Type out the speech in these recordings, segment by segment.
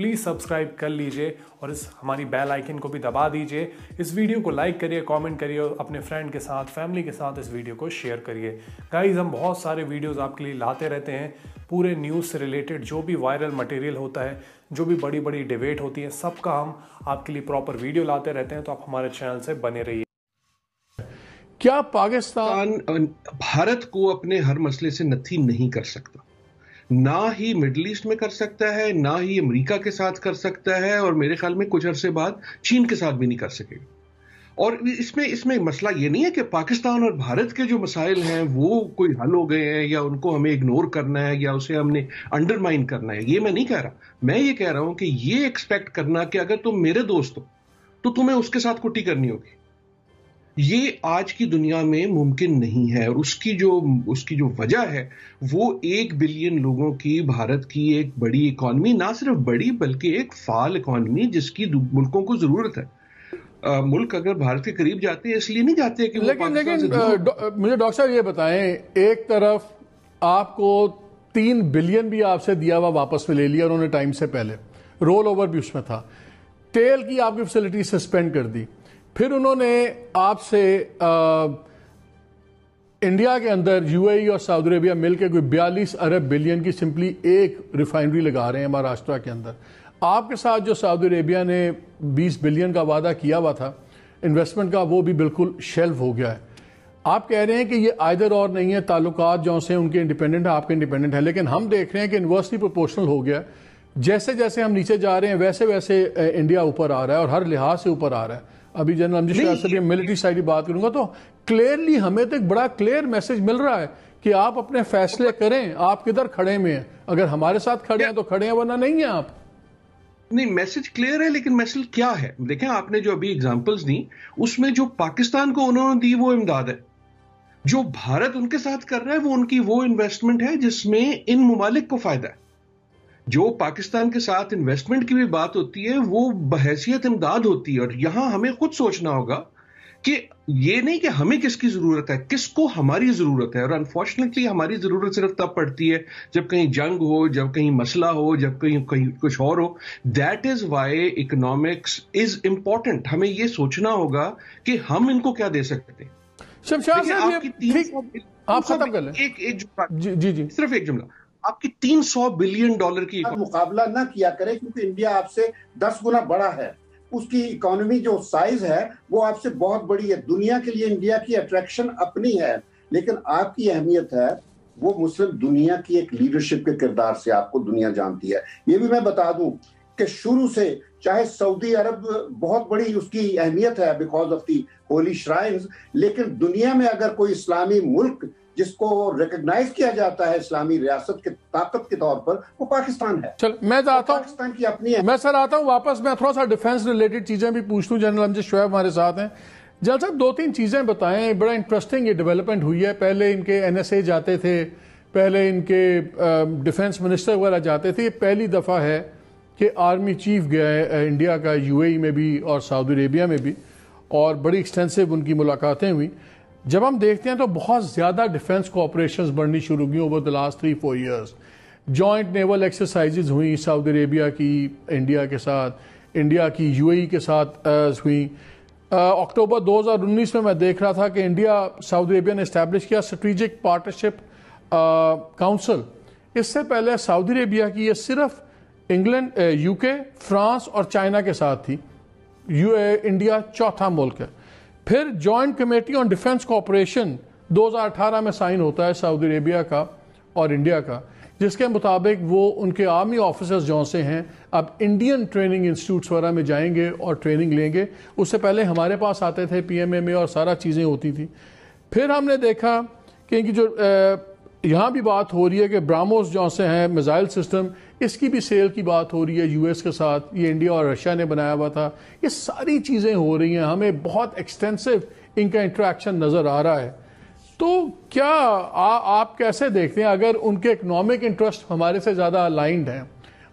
Please subscribe कर लीजिए और इस हमारी बेल आइकन को भी दबा दीजिए इस वीडियो को लाइक करिए कमेंट करिए और अपने फ्रेंड के साथ फैमिली के साथ इस वीडियो को शेयर करिए गाइज हम बहुत सारे वीडियोस आपके लिए लाते रहते हैं पूरे न्यूज़ से रिलेटेड जो भी वायरल मटेरियल होता है जो भी बड़ी बड़ी डिबेट होती है सबका हम आपके लिए प्रॉपर वीडियो लाते रहते हैं तो आप हमारे चैनल से बने रहिए क्या पाकिस्तान भारत को अपने हर मसले से नथी नहीं कर सकता ना ही मिडल ईस्ट में कर सकता है ना ही अमेरिका के साथ कर सकता है और मेरे ख्याल में कुछ अरसे बाद चीन के साथ भी नहीं कर सकेगा और इसमें इसमें मसला ये नहीं है कि पाकिस्तान और भारत के जो मसाइल हैं वो कोई हल हो गए हैं या उनको हमें इग्नोर करना है या उसे हमने अंडरमाइन करना है ये मैं नहीं कह रहा मैं ये कह रहा हूं कि ये एक्सपेक्ट करना कि अगर तुम मेरे दोस्त हो तो तुम्हें उसके साथ कुटी करनी होगी ये आज की दुनिया में मुमकिन नहीं है और उसकी जो उसकी जो वजह है वो एक बिलियन लोगों की भारत की एक बड़ी इकॉनमी ना सिर्फ बड़ी बल्कि एक फाल इकॉनमी जिसकी मुल्कों को जरूरत है आ, मुल्क अगर भारत के करीब जाते हैं इसलिए नहीं जाते कि लेकिन लेकिन डौ, मुझे डॉक्टर साहब ये बताएं एक तरफ आपको तीन बिलियन भी आपसे दिया हुआ वापस में ले लिया उन्होंने टाइम से पहले रोल ओवर भी उसमें था तेल की आपकी फैसिलिटी सस्पेंड कर दी फिर उन्होंने आपसे इंडिया के अंदर यूएई और सऊदी अरेबिया मिलकर कोई बयालीस अरब बिलियन की सिंपली एक रिफाइनरी लगा रहे हैं महाराष्ट्र के अंदर आपके साथ जो सऊदी अरेबिया ने 20 बिलियन का वादा किया हुआ था इन्वेस्टमेंट का वो भी बिल्कुल शेल्फ हो गया है आप कह रहे हैं कि ये आयदर और नहीं है ताल्लुक जो से उनके इंडिपेंडेंट है आपके इंडिपेंडेंट है लेकिन हम देख रहे हैं कि इन्वर्सली प्रोपोर्शनल हो गया जैसे जैसे हम नीचे जा रहे हैं वैसे वैसे इंडिया ऊपर आ रहा है और हर लिहाज से ऊपर आ रहा है अभी जनरल अमजीत मिलिट्री साइड की बात करूंगा तो क्लियरली हमें तो एक बड़ा क्लियर मैसेज मिल रहा है कि आप अपने फैसले करें आप किधर खड़े में हैं अगर हमारे साथ खड़े हैं तो खड़े हैं वरना नहीं है आप नहीं मैसेज क्लियर है लेकिन मैसेज क्या है देखें आपने जो अभी एग्जांपल्स दी उसमें जो पाकिस्तान को उन्होंने दी वो इमदाद है जो भारत उनके साथ कर रहा है वो उनकी वो इन्वेस्टमेंट है जिसमें इन ममालिक को फायदा है जो पाकिस्तान के साथ इन्वेस्टमेंट की भी बात होती है वो बहसीत इमदाद होती है और यहां हमें खुद सोचना होगा कि ये नहीं कि हमें किसकी जरूरत है किसको हमारी जरूरत है और अनफॉर्चुनेटली हमारी जरूरत सिर्फ तब पड़ती है जब कहीं जंग हो जब कहीं मसला हो जब कहीं कहीं कुछ और हो that is why economics is important हमें ये सोचना होगा कि हम इनको क्या दे सकते हैं शमशाद आप खत्म कर एक एक जुमला जी जी सिर्फ एक जुमला आपकी 300 बिलियन डॉलर की मुकाबला ना किया करे क्योंकि इंडिया आपसे दस गुना बड़ा है उसकी इकोनॉमी जो साइज है वो आपसे बहुत बड़ी है दुनिया के लिए इंडिया की अट्रैक्शन अपनी है लेकिन आपकी अहमियत है वो मुस्लिम दुनिया की एक लीडरशिप के किरदार से आपको दुनिया जानती है ये भी मैं बता दूं कि शुरू से चाहे सऊदी अरब बहुत बड़ी उसकी अहमियत है because of the holy shrines लेकिन दुनिया में अगर कोई इस्लामी मुल्क जिसको रिकग्नाइज किया जाता है इस्लामी रियासत के ताकत के तौर पर वो पाकिस्तान है चल मैं जाता हूँ पाकिस्तान की अपनी है मैं सर आता हूँ वापस मैं थोड़ा सा डिफेंस रिलेटेड चीजें भी पूछ लू जनरल अमजद शुएब हमारे साथ हैं जल साहब दो तीन चीजें बताएं बड़ा इंटरेस्टिंग ये डेवलपमेंट हुई है पहले इनके एन जाते थे पहले इनके डिफेंस मिनिस्टर वगैरह जाते थे ये पहली दफ़ा है कि आर्मी चीफ गया है इंडिया का यूएई e में भी और सऊदी अरेबिया में भी और बड़ी एक्सटेंसिव उनकी मुलाकातें हुई जब हम देखते हैं तो बहुत ज़्यादा डिफेंस कोऑपरेशन बढ़नी शुरू हुई over the last three four years joint naval exercises हुई सऊदी अरेबिया की इंडिया के साथ इंडिया की यूएई e के साथ uh, हुई अक्टूबर uh, 2019 में मैं देख रहा था कि इंडिया सऊदी अरेबिया ने इस्टेब्लिश किया स्ट्रेटिजिक पार्टनरशिप काउंसिल इससे पहले सऊदी अरेबिया की यह सिर्फ इंग्लैंड यूके फ्रांस और चाइना के साथ थी यू इंडिया e, चौथा मुल्क है फिर joint committee on defence cooperation 2018 में साइन होता है सऊदी अरेबिया का और इंडिया का जिसके मुताबिक वो उनके आर्मी ऑफिसर्स जो से हैं अब इंडियन ट्रेनिंग इंस्टीट्यूट्स वगैरह में जाएंगे और ट्रेनिंग लेंगे उससे पहले हमारे पास आते थे पीएमए में और सारा चीज़ें होती थी फिर हमने देखा कि जो यहाँ भी बात हो रही है कि ब्रामोस जो से हैं मिज़ाइल सिस्टम इसकी भी सेल की बात हो रही है यूएस के साथ ये इंडिया और रशिया ने बनाया हुआ था ये सारी चीज़ें हो रही हैं हमें बहुत एक्सटेंसिव इनका इंट्रैक्शन नज़र आ रहा है तो क्या आ, आप कैसे देखते हैं अगर उनके इकोनॉमिक इंटरेस्ट हमारे से ज़्यादा अलाइंड हैं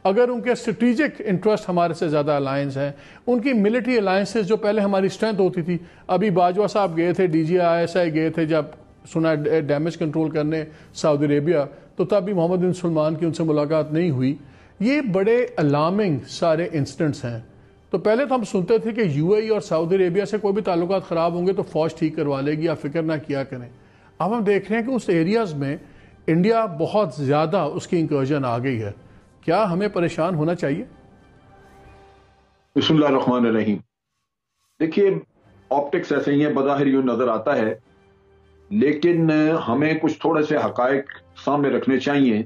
अगर उनके स्ट्रेटिजिक इंटरेस्ट हमारे से ज़्यादा अलायंस हैं उनकी मिलिट्री अलायंसेज जो पहले हमारी स्ट्रेंथ होती थी अभी बाजवा साहब गए थे D G I S I गए थे जब सुना डैमेज कंट्रोल करने सऊदी अरेबिया तो भी मोहम्मद बिन सलमान की उनसे मुलाकात नहीं हुई ये बड़े अलार्मिंग सारे इंसिडेंट्स हैं तो पहले तो हम सुनते थे कि यूएई e और सऊदी अरेबिया से कोई भी ताल्लुक ख़राब होंगे तो फ़ौज ठीक करवा लेगी आप फिक्र ना किया करें अब हम देख रहे हैं कि उस एरियाज़ में इंडिया बहुत ज़्यादा उसकी इंकर्जन आ गई है क्या हमें परेशान होना चाहिए रहीम देखिए ऑप्टिक्स ऐसे ही है बदाहर यूँ नज़र आता है लेकिन हमें कुछ थोड़े से हकायक सामने रखने चाहिए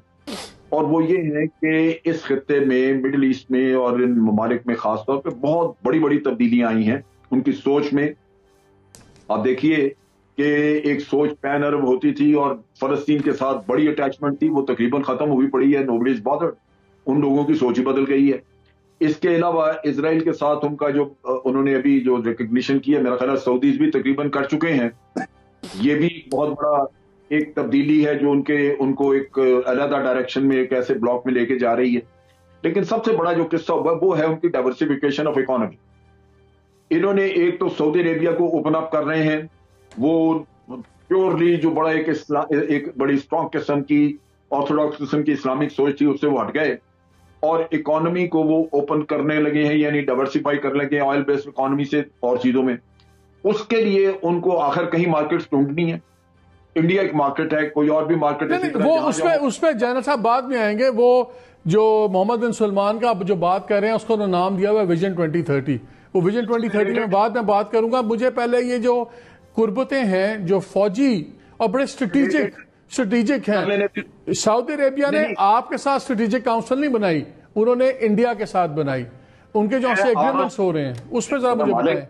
और वो ये है कि इस खत्े में मिडल ईस्ट में और इन ममालिक में खासतौर पर बहुत बड़ी बड़ी तब्दीलियां आई हैं उनकी सोच में आप देखिए कि एक सोच पैन अरब होती थी और फलस्तीन के साथ बड़ी अटैचमेंट थी वो तकरीबन खत्म हुई पड़ी है नोबलीज बॉर्डर उन लोगों की सोच ही बदल गई है इसके अलावा इसराइल के साथ उनका जो उन्होंने अभी जो रिकग्निशन किया मेरा ख्याल सऊदीज भी तकरीबन कर चुके हैं ये भी बहुत बड़ा एक तब्दीली है जो उनके उनको एक अलहदा डायरेक्शन में एक ऐसे ब्लॉक में लेके जा रही है लेकिन सबसे बड़ा जो किस्सा हुआ वो है उनकी डाइवर्सिफिकेशन ऑफ इकोनॉमी इन्होंने एक तो सऊदी अरेबिया को ओपन अप कर रहे हैं वो प्योरली जो बड़ा एक एक बड़ी स्ट्रांग किस्म की ऑर्थोडॉक्स किस्म की इस्लामिक सोच थी उससे वो हट गए और इकोनॉमी को वो ओपन करने लगे हैं यानी डाइवर्सिफाई करने लगे ऑयल बेस्ड इकोनॉमी से और चीजों में उसके लिए उनको आखिर कहीं मार्केट्स ढूंढनी है इंडिया एक मार्केट है कोई और भी मार्केट है वो उसमें उसमें जैनल साहब बाद में आएंगे वो जो मोहम्मद बिन सलमान का जो बात कर रहे हैं उसको उन्होंने नाम दिया हुआ है विजन 2030 वो विजन 2030 में बाद में बात करूंगा मुझे पहले ये जो कुर्बतें हैं जो फौजी और बड़े स्ट्रेटेजिक स्ट्रेटेजिक हैं सऊदी अरेबिया ने आपके साथ स्ट्रेटेजिक काउंसिल नहीं बनाई उन्होंने इंडिया के साथ बनाई उनके जो एग्रीमेंट्स हाँ, हाँ। हो रहे हैं उस पर जरा मुझे बताएं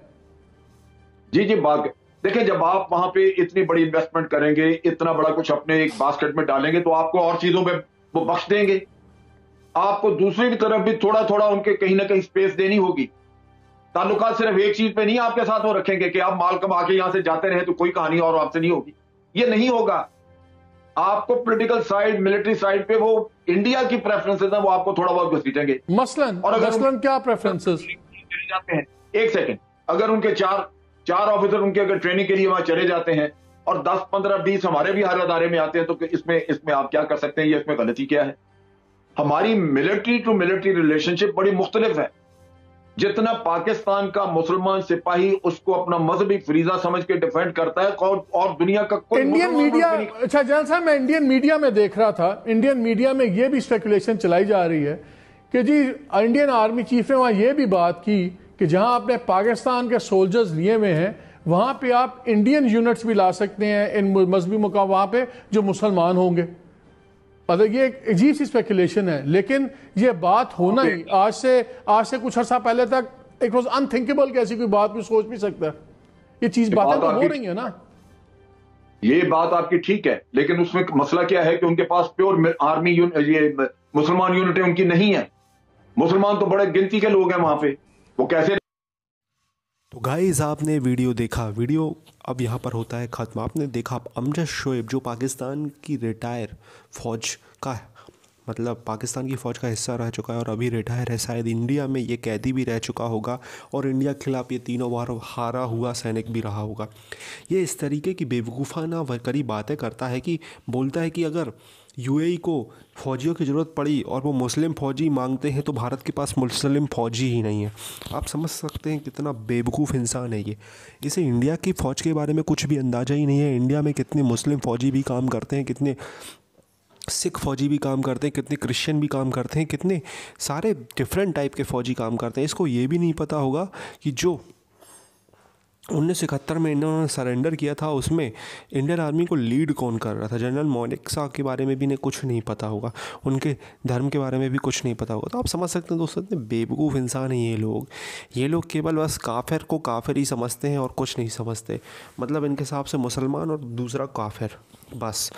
जी जी बात देखिए जब आप वहां पे इतनी बड़ी इन्वेस्टमेंट करेंगे इतना बड़ा कुछ अपने एक बास्केट में डालेंगे तो आपको और चीजों में वो बख्श देंगे आपको दूसरी की तरफ भी थोड़ा थोड़ा उनके कहीं ना कहीं स्पेस देनी होगी ताल्लुका सिर्फ एक चीज पे नहीं आपके साथ वो रखेंगे कि आप माल कम आके यहां से जाते रहे तो कोई कहानी और आपसे नहीं होगी ये नहीं होगा आपको पॉलिटिकल साइड मिलिट्री साइड पे वो इंडिया की प्रेफरेंसेस है वो आपको थोड़ा बहुत घसीटेंगे मसलन और अगर मसलन क्या प्रेफरेंसेस जाते हैं एक सेकंड अगर उनके चार चार ऑफिसर उनके अगर ट्रेनिंग के लिए वहां चले जाते हैं और दस पंद्रह बीस हमारे भी हर अदारे में आते हैं तो इसमें इसमें आप क्या कर सकते हैं ये इसमें गलती क्या है हमारी मिलिट्री टू मिलिट्री रिलेशनशिप बड़ी मुख्तलिफ है जितना पाकिस्तान का मुसलमान सिपाही उसको अपना मजहबी फरीजा समझ के डिफेंड करता है और, और दुनिया का कोई इंडियन मीडिया अच्छा जन साहब मैं इंडियन मीडिया में देख रहा था इंडियन मीडिया में यह भी स्पेकुलेशन चलाई जा रही है कि जी इंडियन आर्मी चीफ ने वहां यह भी बात की कि जहां आपने पाकिस्तान के सोल्जर्स लिए हुए हैं वहां पे आप इंडियन यूनिट्स भी ला सकते हैं इन मजहबी मुकाम वहां पर जो मुसलमान होंगे मतलब ये एक अजीब सी स्पेकुलेशन है लेकिन ये बात होना ही आज से आज से कुछ अर्सा पहले तक इट वॉज अनथिंकेबल की ऐसी कोई बात भी सोच भी सकता ये चीज बातें तो हो रही है ना ये बात आपकी ठीक है लेकिन उसमें मसला क्या है कि उनके पास प्योर आर्मी ये मुसलमान यूनिटें उनकी नहीं है मुसलमान तो बड़े गिनती के लोग हैं वहां पे वो कैसे तो गाइज आपने वीडियो देखा वीडियो अब यहाँ पर होता है ख़त्म आपने देखा अमजद शोएब जो पाकिस्तान की रिटायर फौज का मतलब पाकिस्तान की फ़ौज का हिस्सा रह चुका है और अभी रिटायर है शायद इंडिया में ये कैदी भी रह चुका होगा और इंडिया के खिलाफ ये तीनों बार हारा हुआ सैनिक भी रहा होगा ये इस तरीके की बेवकूफ़ाना वरकरी बातें करता है कि बोलता है कि अगर यूएई को फौजियों की ज़रूरत पड़ी और वो मुस्लिम फ़ौजी मांगते हैं तो भारत के पास मुस्लिम फ़ौजी ही नहीं है आप समझ सकते हैं कितना बेवकूफ़ इंसान है ये इसे इंडिया की फ़ौज के बारे में कुछ भी अंदाज़ा ही नहीं है इंडिया में कितने मुस्लिम फ़ौजी भी काम करते हैं कितने सिख फ़ौजी भी काम करते हैं कितने क्रिश्चियन भी काम करते हैं कितने सारे डिफरेंट टाइप के फ़ौजी काम करते हैं इसको ये भी नहीं पता होगा कि जो उन्नीस इकहत्तर में इन्होंने सरेंडर किया था उसमें इंडियन आर्मी को लीड कौन कर रहा था जनरल मोनिक्सा के बारे में भी इन्हें कुछ नहीं पता होगा उनके धर्म के बारे में भी कुछ नहीं पता होगा तो आप समझ सकते हैं दोस्तों इतने बेवकूफ़ इंसान हैं ये लोग ये लोग केवल बस काफिर को काफिर ही समझते हैं और कुछ नहीं समझते मतलब इनके हिसाब से मुसलमान और दूसरा काफिर बस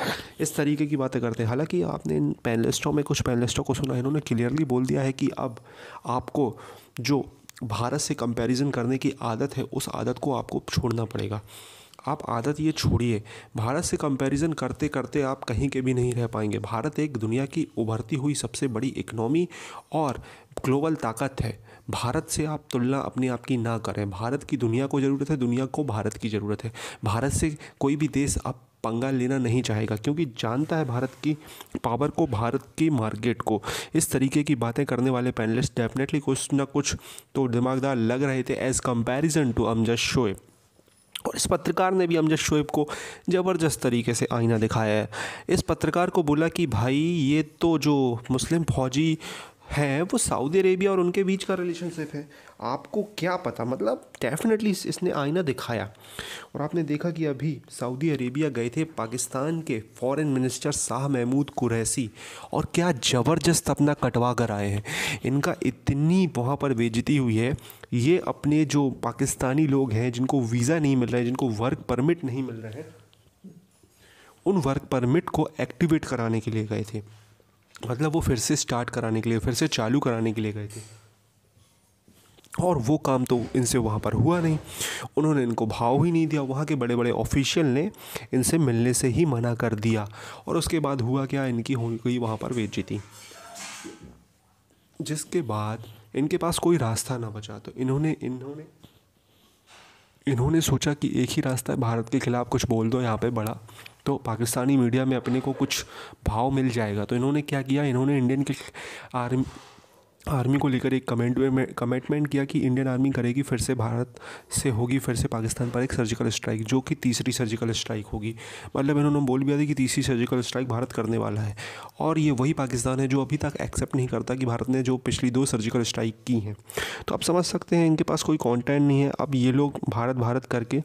इस तरीके की बातें करते हैं हालांकि आपने इन पैनलिस्टों में कुछ पैनलिस्टों को सुना इन्होंने क्लियरली बोल दिया है कि अब आपको जो भारत से कंपैरिजन करने की आदत है उस आदत को आपको छोड़ना पड़ेगा आप आदत ये छोड़िए भारत से कंपैरिजन करते करते आप कहीं के भी नहीं रह पाएंगे भारत एक दुनिया की उभरती हुई सबसे बड़ी इकनॉमी और ग्लोबल ताकत है भारत से आप तुलना अपने आप की ना करें भारत की दुनिया को ज़रूरत है दुनिया को भारत की ज़रूरत है भारत से कोई भी देश आप पंगा लेना नहीं चाहेगा क्योंकि जानता है भारत की पावर को भारत की मार्केट को इस तरीके की बातें करने वाले पैनलिस्ट डेफिनेटली कुछ ना कुछ तो दिमागदार लग रहे थे as comparison to Amjad Shoaib और इस पत्रकार ने भी अमजद शोएब को ज़बरदस्त तरीके से आईना दिखाया है इस पत्रकार को बोला कि भाई ये तो जो मुस्लिम फ़ौजी है वो सऊदी अरेबिया और उनके बीच का रिलेशनशिप है आपको क्या पता मतलब डेफिनेटली इसने आईना दिखाया और आपने देखा कि अभी सऊदी अरेबिया गए थे पाकिस्तान के फॉरेन मिनिस्टर शाह महमूद कुरैसी और क्या ज़बरदस्त अपना कटवा कर आए हैं इनका इतनी वहाँ पर बेजती हुई है ये अपने जो पाकिस्तानी लोग हैं जिनको वीज़ा नहीं मिल रहा है जिनको वर्क परमिट नहीं मिल रहा है उन वर्क परमिट को एक्टिवेट कराने के लिए गए थे मतलब वो फिर से स्टार्ट कराने के लिए फिर से चालू कराने के लिए गए थे और वो काम तो इनसे वहाँ पर हुआ नहीं उन्होंने इनको भाव ही नहीं दिया वहाँ के बड़े बड़े ऑफिशियल ने इनसे मिलने से ही मना कर दिया और उसके बाद हुआ क्या इनकी हो गई वहाँ पर बेची थी जिसके बाद इनके पास कोई रास्ता ना बचा तो इन्होंने इन्होंने इन्होंने सोचा कि एक ही रास्ता है भारत के ख़िलाफ़ कुछ बोल दो यहाँ पे बड़ा तो पाकिस्तानी मीडिया में अपने को कुछ भाव मिल जाएगा तो इन्होंने क्या किया इन्होंने इंडियन आर्मी आर्मी को लेकर एक कमेंट में कमिटमेंट किया कि इंडियन आर्मी करेगी फिर से भारत से होगी फिर से पाकिस्तान पर एक सर्जिकल स्ट्राइक जो कि तीसरी सर्जिकल स्ट्राइक होगी मतलब इन्होंने बोल भी दिया कि तीसरी सर्जिकल स्ट्राइक भारत करने वाला है और ये वही पाकिस्तान है जो अभी तक एक्सेप्ट नहीं करता कि भारत ने जो पिछली दो सर्जिकल स्ट्राइक की हैं तो आप समझ सकते हैं इनके पास कोई कॉन्टेंट नहीं है अब ये लोग भारत भारत करके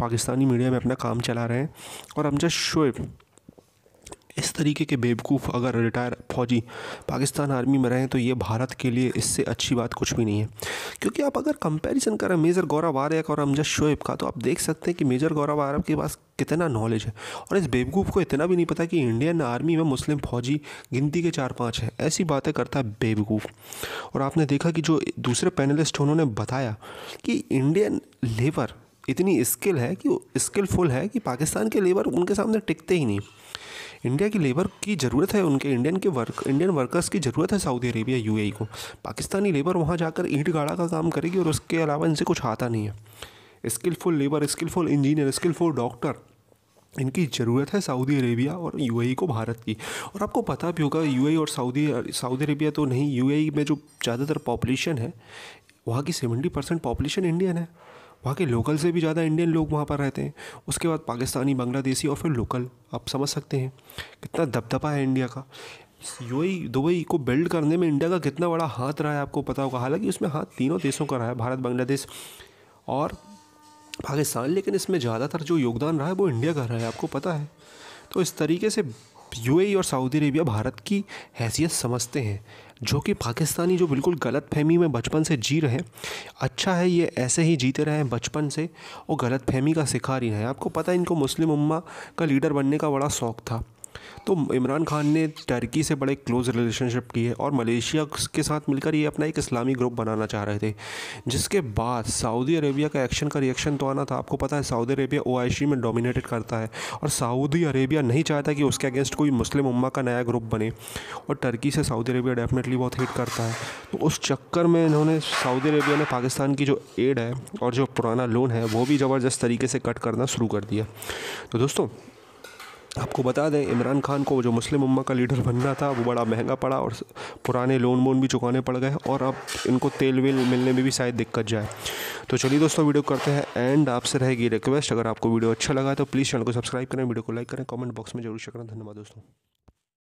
पाकिस्तानी मीडिया में अपना काम चला रहे हैं और अमजद शोएब इस तरीके के बेवकूफ़ अगर रिटायर फौजी पाकिस्तान आर्मी में रहें तो ये भारत के लिए इससे अच्छी बात कुछ भी नहीं है क्योंकि आप अगर कंपैरिजन करें मेजर गौरव आर्यक और अमजद शोएब का तो आप देख सकते हैं कि मेजर गौरव आर्यक के पास कितना नॉलेज है और इस बेवकूफ़ को इतना भी नहीं पता कि इंडियन आर्मी में मुस्लिम फ़ौजी गिनती के चार पाँच हैं ऐसी बातें करता है बेवकूफ़ और आपने देखा कि जो दूसरे पैनलिस्ट उन्होंने बताया कि इंडियन लेबर इतनी स्किल है कि स्किलफुल है कि पाकिस्तान के लेबर उनके सामने टिकते ही नहीं इंडिया की लेबर की ज़रूरत है उनके इंडियन के वर्क इंडियन वर्कर्स की ज़रूरत है सऊदी अरेबिया यू को पाकिस्तानी लेबर वहाँ जाकर ईंट गाड़ा का काम करेगी और उसके अलावा इनसे कुछ आता नहीं है skilful labour skilful engineer skilful doctor इनकी ज़रूरत है सऊदी अरेबिया और यूएई e को भारत की और आपको पता भी होगा यूएई e और सऊदी सऊदी अरेबिया तो नहीं यूएई e में जो ज़्यादातर पॉपुलेशन है वहाँ की सेवेंटी परसेंट पॉपुलेशन इंडियन है वहाँ के लोकल से भी ज़्यादा इंडियन लोग वहाँ पर रहते हैं उसके बाद पाकिस्तानी बांग्लादेशी और फिर लोकल आप समझ सकते हैं कितना दबदबा है इंडिया का यू दुबई को बिल्ड करने में इंडिया का कितना बड़ा हाथ रहा है आपको पता होगा हालांकि उसमें हाथ तीनों देशों का रहा है भारत बांग्लादेश और पाकिस्तान लेकिन इसमें ज़्यादातर जो योगदान रहा है वो इंडिया का रहा है आपको पता है तो इस तरीके से यू और सऊदी अरेबिया भारत की हैसियत समझते हैं जो कि पाकिस्तानी जो बिल्कुल गलत फहमी में बचपन से जी रहे हैं अच्छा है ये ऐसे ही जीते रहे हैं बचपन से और गलत फहमी का शिकार ही हैं आपको पता है इनको मुस्लिम उम्मा का लीडर बनने का बड़ा शौक़ था तो इमरान खान ने टर्की से बड़े क्लोज़ रिलेशनशिप की है और मलेशिया के साथ मिलकर ये अपना एक इस्लामी ग्रुप बनाना चाह रहे थे जिसके बाद सऊदी अरेबिया का एक्शन का रिएक्शन तो आना था आपको पता है सऊदी अरेबिया ओ में डोमिनेटेड करता है और सऊदी अरेबिया नहीं चाहता कि उसके अगेंस्ट कोई मुस्लिम उम्मा का नया ग्रुप बने और टर्की से सऊदी अरेबिया डेफिनेटली बहुत हिट करता है तो उस चक्कर में इन्होंने सऊदी अरेबिया ने पाकिस्तान की जो एड है और जो पुराना लोन है वो भी ज़बरदस्त तरीके से कट करना शुरू कर दिया तो दोस्तों आपको बता दें इमरान खान को जो मुस्लिम उम्मा का लीडर बनना था वो बड़ा महंगा पड़ा और पुराने लोन वोन भी चुकाने पड़ गए और अब इनको तेल वेल मिलने में भी शायद दिक्कत जाए तो चलिए दोस्तों वीडियो करते हैं एंड आपसे रहेगी रिक्वेस्ट अगर आपको वीडियो अच्छा लगा तो प्लीज़ चैनल को सब्सक्राइब करें वीडियो को लाइक करें कमेंट बॉक्स में जरूर शेयर करें धन्यवाद दोस्तों